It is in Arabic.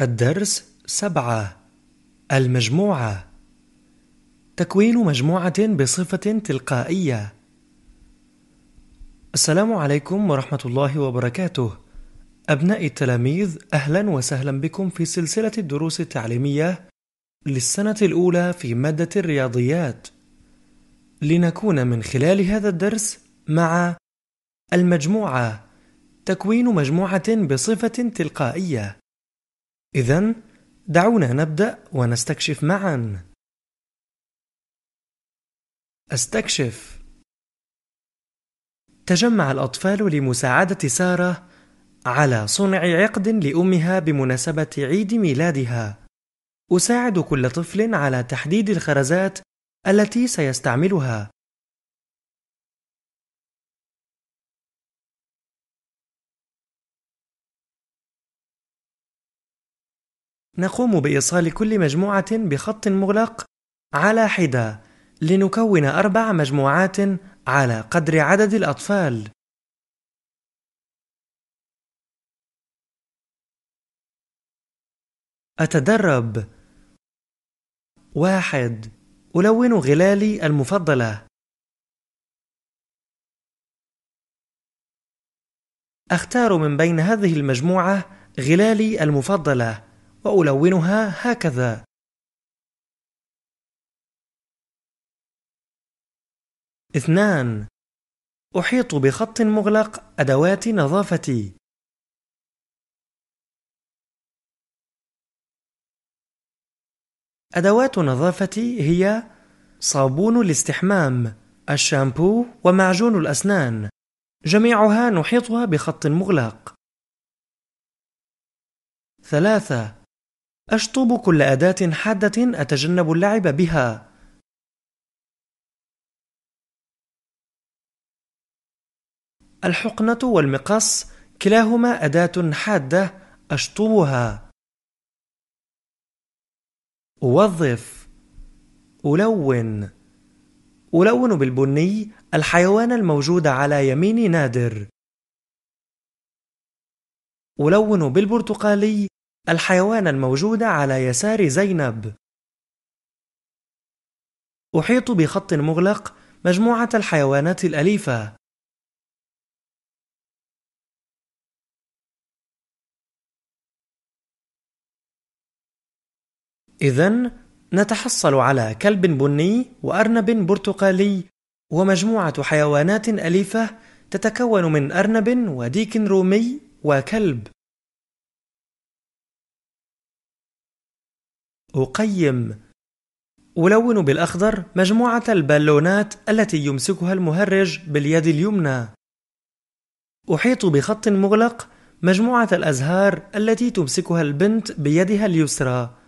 الدرس سبعة المجموعة تكوين مجموعة بصفة تلقائية السلام عليكم ورحمة الله وبركاته أبنائي التلاميذ أهلا وسهلا بكم في سلسلة الدروس التعليمية للسنة الأولى في مادة الرياضيات لنكون من خلال هذا الدرس مع المجموعة تكوين مجموعة بصفة تلقائية إذا دعونا نبدأ ونستكشف معا. استكشف تجمع الأطفال لمساعدة سارة على صنع عقد لأمها بمناسبة عيد ميلادها. أساعد كل طفل على تحديد الخرزات التي سيستعملها. نقوم بإيصال كل مجموعة بخط مغلق على حدة لنكون أربع مجموعات على قدر عدد الأطفال أتدرب واحد ألون غلالي المفضلة أختار من بين هذه المجموعة غلالي المفضلة وألونها هكذا. اثنان أحيط بخط مغلق أدوات نظافتي. أدوات نظافتي هي صابون الاستحمام، الشامبو ومعجون الأسنان جميعها نحيطها بخط مغلق ثلاثة أشطب كل أداة حادة أتجنب اللعب بها. الحقنة والمقص كلاهما أداة حادة أشطبها. أوظف ألون ألون بالبني الحيوان الموجود على يمين نادر ألون بالبرتقالي الحيوان الموجود على يسار زينب أحيط بخط مغلق مجموعة الحيوانات الأليفة إذا نتحصل على كلب بني وأرنب برتقالي ومجموعة حيوانات أليفة تتكون من أرنب وديك رومي وكلب أقيم ألون بالأخضر مجموعة البالونات التي يمسكها المهرج باليد اليمنى أحيط بخط مغلق مجموعة الأزهار التي تمسكها البنت بيدها اليسرى